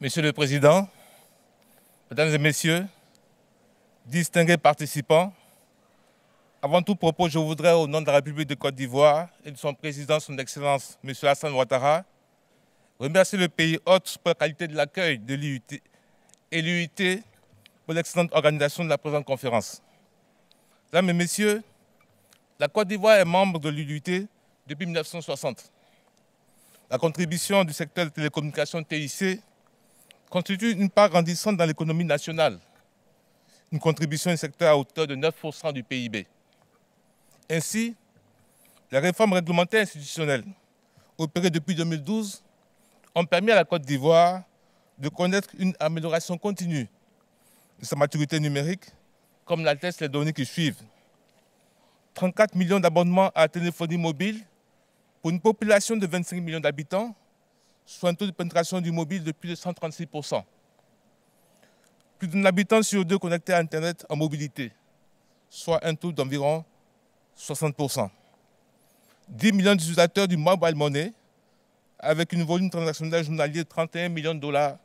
Monsieur le Président, Mesdames et Messieurs, distingués participants, avant tout propos, je voudrais, au nom de la République de Côte d'Ivoire et de son président, son Excellence, Monsieur Hassan Ouattara, remercier le pays hôte pour la qualité de l'accueil de l'IUT et l'UIT pour l'excellente organisation de la présente conférence. Mesdames et Messieurs, la Côte d'Ivoire est membre de l'UIT depuis 1960. La contribution du secteur de télécommunications TIC constitue une part grandissante dans l'économie nationale, une contribution du secteur à hauteur de 9% du PIB. Ainsi, les réformes réglementaires institutionnelles opérées depuis 2012 ont permis à la Côte d'Ivoire de connaître une amélioration continue de sa maturité numérique, comme l'attestent les données qui suivent. 34 millions d'abonnements à la téléphonie mobile pour une population de 25 millions d'habitants soit un taux de pénétration du mobile de plus de 136%. Plus d'un habitant sur deux connecté à Internet en mobilité, soit un taux d'environ 60%. 10 millions d'utilisateurs du mobile monnaie avec une volume transactionnel journalier de 31 millions de dollars.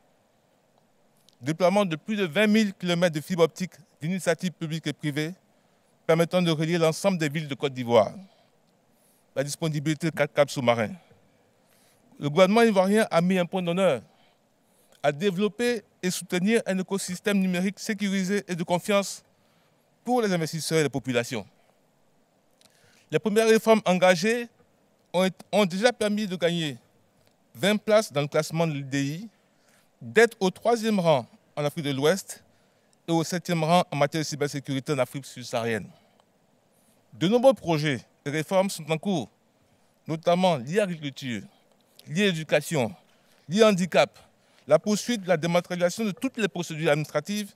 Déploiement de plus de 20 000 km de fibre optique d'initiatives publiques et privées, permettant de relier l'ensemble des villes de Côte d'Ivoire. La disponibilité de 4 câbles sous-marins le gouvernement ivoirien a mis un point d'honneur à développer et soutenir un écosystème numérique sécurisé et de confiance pour les investisseurs et les populations. Les premières réformes engagées ont, déjà permis de gagner 20 places dans le classement de l'IDI, d'être au troisième rang en Afrique de l'Ouest et au septième rang en matière de cybersécurité en Afrique subsaharienne. De nombreux projets et réformes sont en cours, notamment l'agriculture, à l'éducation, liées à handicap la poursuite de la dématérialisation de toutes les procédures administratives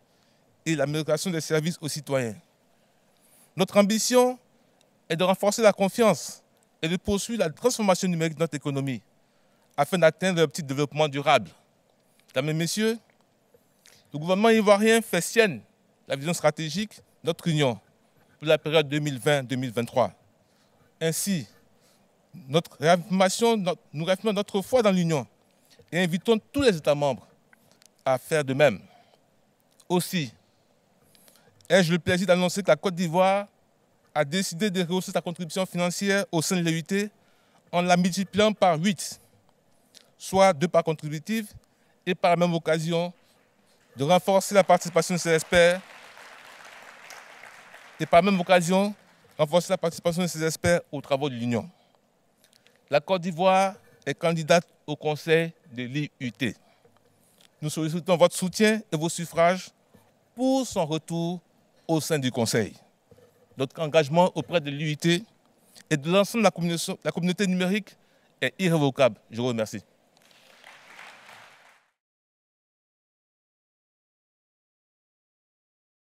et l'amélioration des services aux citoyens. Notre ambition est de renforcer la confiance et de poursuivre la transformation numérique de notre économie afin d'atteindre un petit développement durable. Mesdames et Messieurs, le gouvernement ivoirien fait sienne la vision stratégique de notre Union pour la période 2020-2023. Ainsi, notre nous réaffirmons notre foi dans l'Union et invitons tous les États membres à faire de même. Aussi, ai-je le plaisir d'annoncer que la Côte d'Ivoire a décidé de rehausser sa contribution financière au sein de l'EUT en la multipliant par 8, soit deux parts contributives, et par la même occasion de renforcer la participation de ses experts, et par même occasion renforcer la participation de ses experts aux travaux de l'Union. La Côte d'Ivoire est candidate au Conseil de l'IUT. Nous sollicitons votre soutien et vos suffrages pour son retour au sein du Conseil. Notre engagement auprès de l'IUT et de l'ensemble de la communauté, numérique est irrévocable. Je vous remercie.